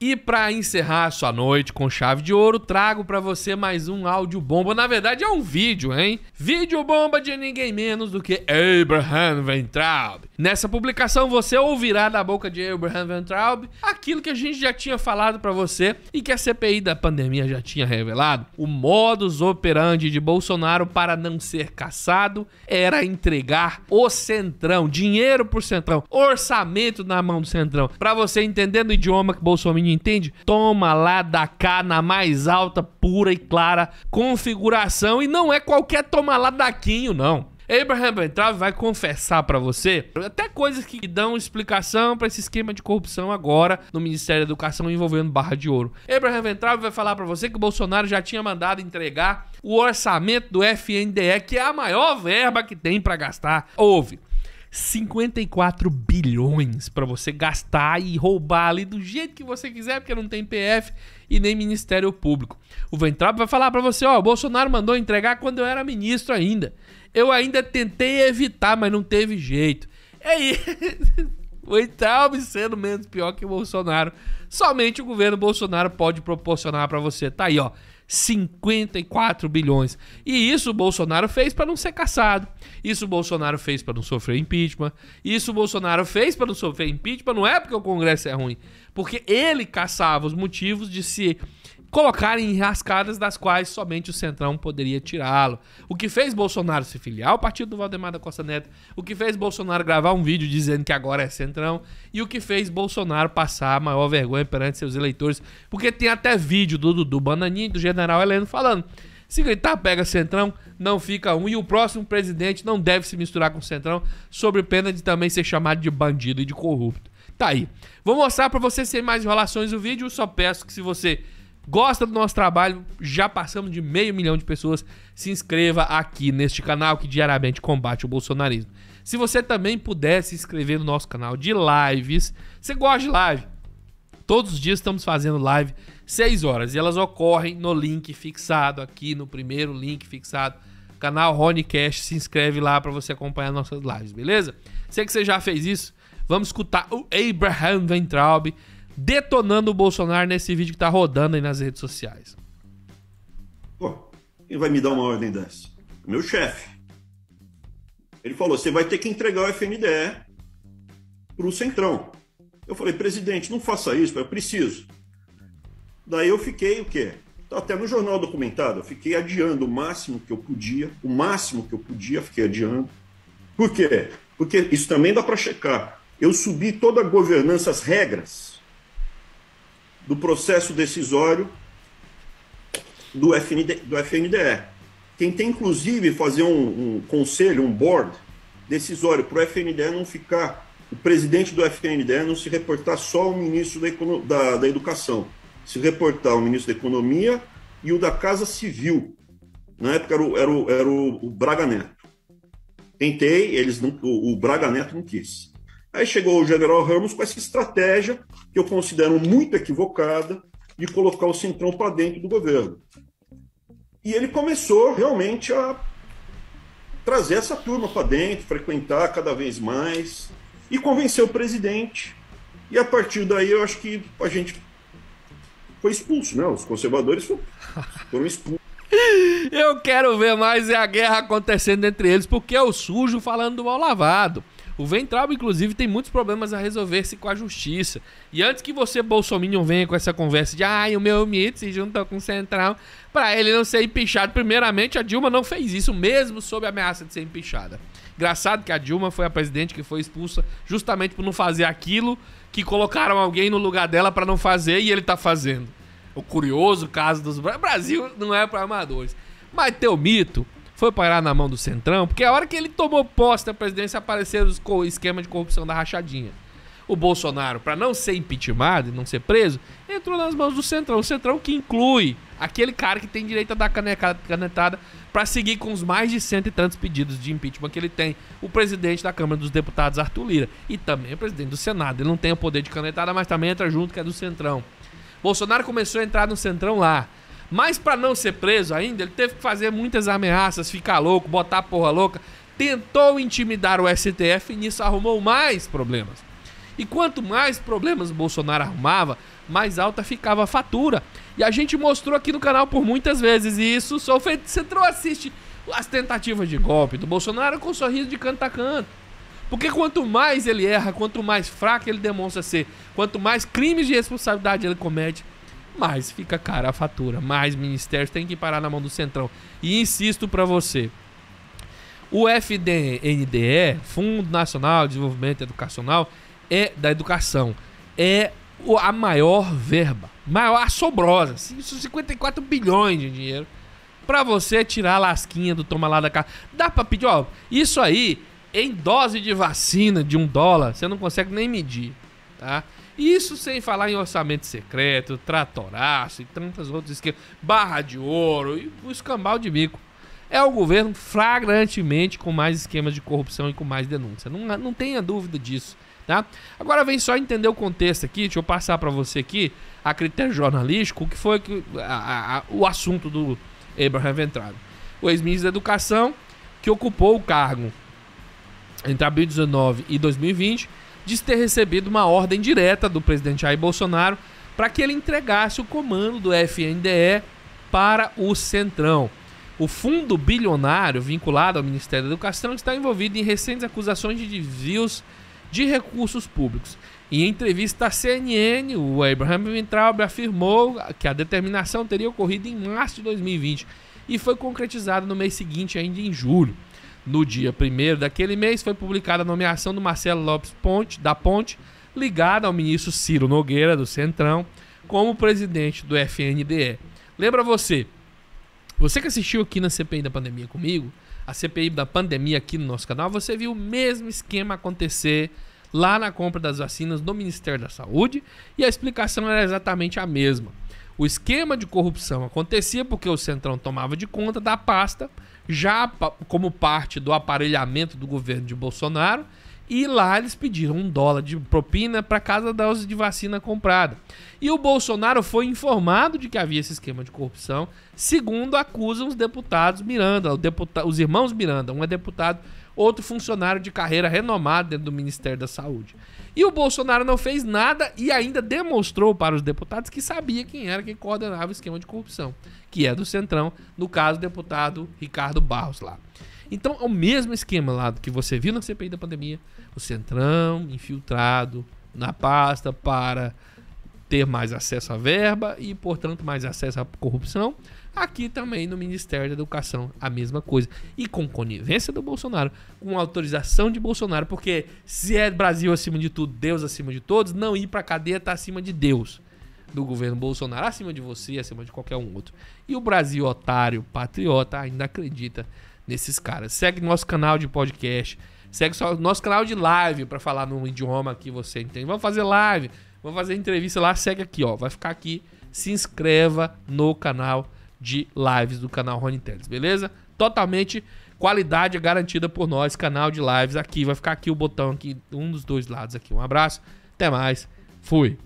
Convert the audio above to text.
E para encerrar sua noite com chave de ouro, trago para você mais um áudio bomba. Na verdade é um vídeo, hein? Vídeo bomba de ninguém menos do que Abraham Weintraub. Nessa publicação você ouvirá da boca de Abraham Weintraub aquilo que a gente já tinha falado para você e que a CPI da pandemia já tinha revelado. O modus operandi de Bolsonaro para não ser caçado era entregar o Centrão, dinheiro pro Centrão, orçamento na mão do Centrão. Para você entender no idioma que Bolsonaro entende? Toma lá da cá na mais alta, pura e clara configuração. E não é qualquer toma lá daquinho, não. Abraham Ventral vai confessar para você até coisas que dão explicação para esse esquema de corrupção agora no Ministério da Educação envolvendo Barra de Ouro. Abraham Ventral vai falar para você que o Bolsonaro já tinha mandado entregar o orçamento do FNDE, que é a maior verba que tem para gastar. Houve 54 bilhões para você gastar e roubar ali do jeito que você quiser, porque não tem PF e nem Ministério Público. O Ventral vai falar para você, ó, o Bolsonaro mandou entregar quando eu era ministro ainda. Eu ainda tentei evitar, mas não teve jeito. É isso. o Ventrap sendo menos pior que o Bolsonaro. Somente o governo Bolsonaro pode proporcionar para você. Tá aí, ó. 54 bilhões. E isso o Bolsonaro fez para não ser caçado. Isso o Bolsonaro fez para não sofrer impeachment. Isso o Bolsonaro fez para não sofrer impeachment. Não é porque o Congresso é ruim, porque ele caçava os motivos de se colocar em rascadas das quais somente o Centrão poderia tirá-lo. O que fez Bolsonaro se filiar ao partido do Valdemar da Costa Neto, o que fez Bolsonaro gravar um vídeo dizendo que agora é Centrão, e o que fez Bolsonaro passar a maior vergonha perante seus eleitores, porque tem até vídeo do Dudu Bananinha e do General Heleno falando. Se gritar, pega Centrão, não fica um. E o próximo presidente não deve se misturar com o Centrão, sobre pena de também ser chamado de bandido e de corrupto. Tá aí. Vou mostrar para você sem mais enrolações o vídeo. Só peço que se você gosta do nosso trabalho, já passamos de meio milhão de pessoas. Se inscreva aqui neste canal que diariamente combate o bolsonarismo. Se você também puder se inscrever no nosso canal de lives, você gosta de live? Todos os dias estamos fazendo live 6 horas e elas ocorrem no link fixado aqui, no primeiro link fixado. Canal Rony Cash, se inscreve lá para você acompanhar nossas lives, beleza? Sei que você já fez isso. Vamos escutar o Abraham Weintraub detonando o Bolsonaro nesse vídeo que tá rodando aí nas redes sociais. Pô, quem vai me dar uma ordem dessa? Meu chefe. Ele falou: você vai ter que entregar o FNDE pro Centrão. Eu falei, presidente, não faça isso, eu preciso. Daí eu fiquei o quê? Tá até no jornal documentado, eu fiquei adiando o máximo que eu podia, o máximo que eu podia, fiquei adiando. Por quê? Porque isso também dá para checar. Eu subi toda a governança, as regras, do processo decisório do, FND, do FNDE. Tentei, inclusive, fazer um, um conselho, um board decisório para o FNDE não ficar, o presidente do FNDE não se reportar só ao ministro da, da, da Educação, se reportar ao ministro da Economia e o da Casa Civil. Na época era o, era o, era o Braga Neto. Tentei, eles não, o, o Braga Neto não quis. Aí chegou o general Ramos com essa estratégia, que eu considero muito equivocada, de colocar o Centrão para dentro do governo. E ele começou realmente a trazer essa turma para dentro, frequentar cada vez mais, e convenceu o presidente. E a partir daí eu acho que a gente foi expulso, né? Os conservadores foram, foram expulsos. Eu quero ver mais é a guerra acontecendo entre eles, porque é o sujo falando do mal lavado. O Ventralba, inclusive, tem muitos problemas a resolver-se com a justiça. E antes que você, Bolsominion, venha com essa conversa de ai, ah, o meu mito se junta com o Central, para ele não ser empichado, primeiramente, a Dilma não fez isso, mesmo sob a ameaça de ser empichada. Engraçado que a Dilma foi a presidente que foi expulsa justamente por não fazer aquilo que colocaram alguém no lugar dela para não fazer e ele tá fazendo. O curioso caso dos. Brasil não é para amadores. Mas teu mito foi parar na mão do Centrão, porque a hora que ele tomou posse da presidência apareceram os esquema de corrupção da rachadinha. O Bolsonaro, para não ser impeachmentado e não ser preso, entrou nas mãos do Centrão. O Centrão que inclui aquele cara que tem direito a dar canecada, canetada para seguir com os mais de cento e tantos pedidos de impeachment que ele tem. O presidente da Câmara dos Deputados, Arthur Lira, e também o é presidente do Senado. Ele não tem o poder de canetada, mas também entra junto, que é do Centrão. Bolsonaro começou a entrar no Centrão lá. Mas para não ser preso ainda, ele teve que fazer muitas ameaças, ficar louco, botar porra louca. Tentou intimidar o STF e nisso arrumou mais problemas. E quanto mais problemas Bolsonaro arrumava, mais alta ficava a fatura. E a gente mostrou aqui no canal por muitas vezes isso. Sou feito, você assiste as tentativas de golpe do Bolsonaro com um sorriso de canto a canto. Porque quanto mais ele erra, quanto mais fraco ele demonstra ser, quanto mais crimes de responsabilidade ele comete, mais fica cara a fatura, mais ministérios tem que parar na mão do Centrão. E insisto para você, o FDNDE, Fundo Nacional de Desenvolvimento Educacional, é da educação, é a maior verba, maior assombrosa, 54 assim, bilhões de dinheiro para você tirar a lasquinha do toma lá da cá. Dá para pedir, ó, isso aí em dose de vacina de um dólar, você não consegue nem medir, tá? Isso sem falar em orçamento secreto, tratoraço e tantas outras esquemas, barra de ouro e o escambau de bico. É o governo flagrantemente com mais esquemas de corrupção e com mais denúncia. Não, não tenha dúvida disso. Tá? Agora vem só entender o contexto aqui, deixa eu passar para você aqui, a critério jornalístico, o que foi que, a, a, o assunto do Abraham Ventrado. O ex-ministro da Educação, que ocupou o cargo entre abril e 2020, diz ter recebido uma ordem direta do presidente Jair Bolsonaro para que ele entregasse o comando do FNDE para o Centrão. O fundo bilionário vinculado ao Ministério da Educação está envolvido em recentes acusações de desvios de recursos públicos. Em entrevista à CNN, o Abraham Weintraub afirmou que a determinação teria ocorrido em março de 2020 e foi concretizada no mês seguinte, ainda em julho. No dia 1 daquele mês foi publicada a nomeação do Marcelo Lopes Ponte, da Ponte, ligada ao ministro Ciro Nogueira, do Centrão, como presidente do FNDE. Lembra você, você que assistiu aqui na CPI da pandemia comigo, a CPI da pandemia aqui no nosso canal, você viu o mesmo esquema acontecer lá na compra das vacinas do Ministério da Saúde e a explicação era exatamente a mesma. O esquema de corrupção acontecia porque o Centrão tomava de conta da pasta, já como parte do aparelhamento do governo de Bolsonaro, e lá eles pediram um dólar de propina para cada dose de vacina comprada. E o Bolsonaro foi informado de que havia esse esquema de corrupção, segundo acusam os deputados Miranda, deputa os irmãos Miranda, um é deputado outro funcionário de carreira renomado dentro do Ministério da Saúde. E o Bolsonaro não fez nada e ainda demonstrou para os deputados que sabia quem era que coordenava o esquema de corrupção, que é do Centrão, no caso, o deputado Ricardo Barros lá. Então, é o mesmo esquema lá que você viu na CPI da pandemia, o Centrão infiltrado na pasta para ter mais acesso à verba e, portanto, mais acesso à corrupção. Aqui também no Ministério da Educação, a mesma coisa. E com conivência do Bolsonaro, com autorização de Bolsonaro, porque se é Brasil acima de tudo, Deus acima de todos, não ir pra cadeia tá acima de Deus. Do governo Bolsonaro, acima de você, acima de qualquer um outro. E o Brasil otário, patriota, ainda acredita nesses caras. Segue nosso canal de podcast. Segue só nosso canal de live para falar num idioma que você entende. Vamos fazer live, vamos fazer entrevista lá, segue aqui, ó. Vai ficar aqui. Se inscreva no canal de lives do canal Rony Teles, beleza? Totalmente qualidade garantida por nós, canal de lives aqui. Vai ficar aqui o botão aqui, um dos dois lados aqui. Um abraço, até mais, fui!